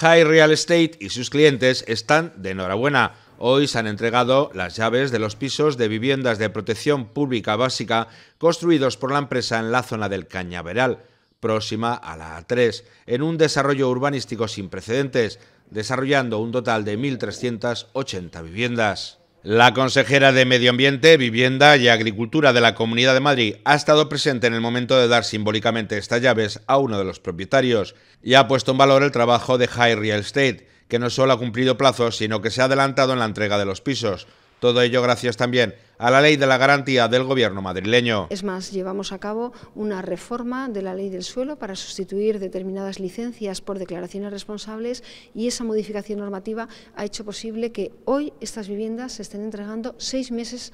High Real Estate y sus clientes están de enhorabuena. Hoy se han entregado las llaves de los pisos de viviendas de protección pública básica construidos por la empresa en la zona del Cañaveral, próxima a la A3, en un desarrollo urbanístico sin precedentes, desarrollando un total de 1.380 viviendas. La consejera de Medio Ambiente, Vivienda y Agricultura de la Comunidad de Madrid ha estado presente en el momento de dar simbólicamente estas llaves a uno de los propietarios y ha puesto en valor el trabajo de High Real Estate, que no solo ha cumplido plazos, sino que se ha adelantado en la entrega de los pisos, todo ello gracias también a la ley de la garantía del gobierno madrileño. Es más, llevamos a cabo una reforma de la ley del suelo para sustituir determinadas licencias por declaraciones responsables y esa modificación normativa ha hecho posible que hoy estas viviendas se estén entregando seis meses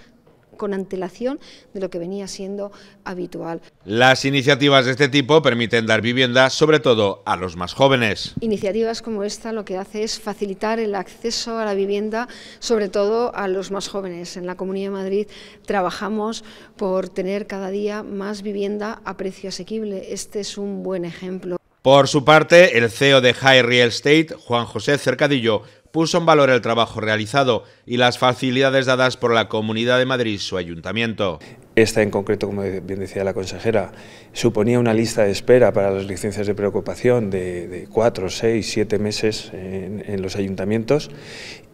con antelación de lo que venía siendo habitual. Las iniciativas de este tipo permiten dar vivienda sobre todo a los más jóvenes. Iniciativas como esta lo que hace es facilitar el acceso a la vivienda sobre todo a los más jóvenes. En la Comunidad de Madrid trabajamos por tener cada día más vivienda a precio asequible. Este es un buen ejemplo. Por su parte, el CEO de High Real Estate, Juan José Cercadillo, puso en valor el trabajo realizado y las facilidades dadas por la Comunidad de Madrid, su ayuntamiento. Esta en concreto, como bien decía la consejera, suponía una lista de espera para las licencias de preocupación de, cuatro, seis, siete meses en los ayuntamientos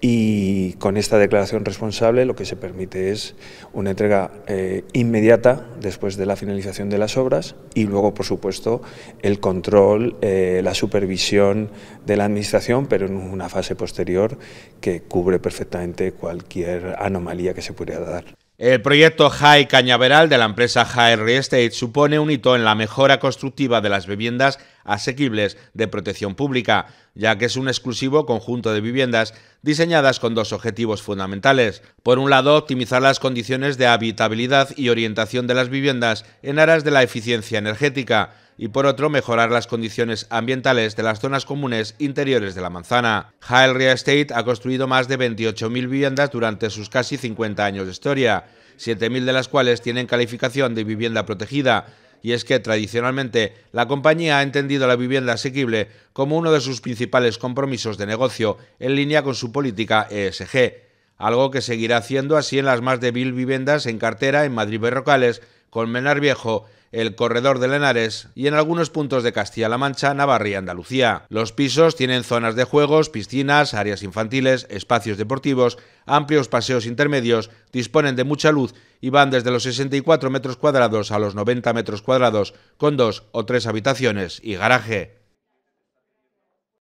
y con esta declaración responsable lo que se permite es una entrega eh, inmediata después de la finalización de las obras y luego, por supuesto, el control, eh, la supervisión de la Administración, pero en una fase posterior que cubre perfectamente cualquier anomalía que se pudiera dar. El proyecto High Cañaveral de la empresa High Estate supone un hito en la mejora constructiva de las viviendas asequibles de protección pública, ya que es un exclusivo conjunto de viviendas diseñadas con dos objetivos fundamentales. Por un lado, optimizar las condiciones de habitabilidad y orientación de las viviendas en aras de la eficiencia energética y por otro mejorar las condiciones ambientales de las zonas comunes interiores de la manzana. Hale Real Estate ha construido más de 28.000 viviendas durante sus casi 50 años de historia, 7.000 de las cuales tienen calificación de vivienda protegida, y es que tradicionalmente la compañía ha entendido la vivienda asequible como uno de sus principales compromisos de negocio en línea con su política ESG, algo que seguirá haciendo así en las más de 1.000 viviendas en cartera en Madrid Berrocales Menar Viejo, el corredor de Lenares y en algunos puntos de Castilla-La Mancha, Navarra y Andalucía. Los pisos tienen zonas de juegos, piscinas, áreas infantiles, espacios deportivos, amplios paseos intermedios, disponen de mucha luz y van desde los 64 metros cuadrados a los 90 metros cuadrados, con dos o tres habitaciones y garaje.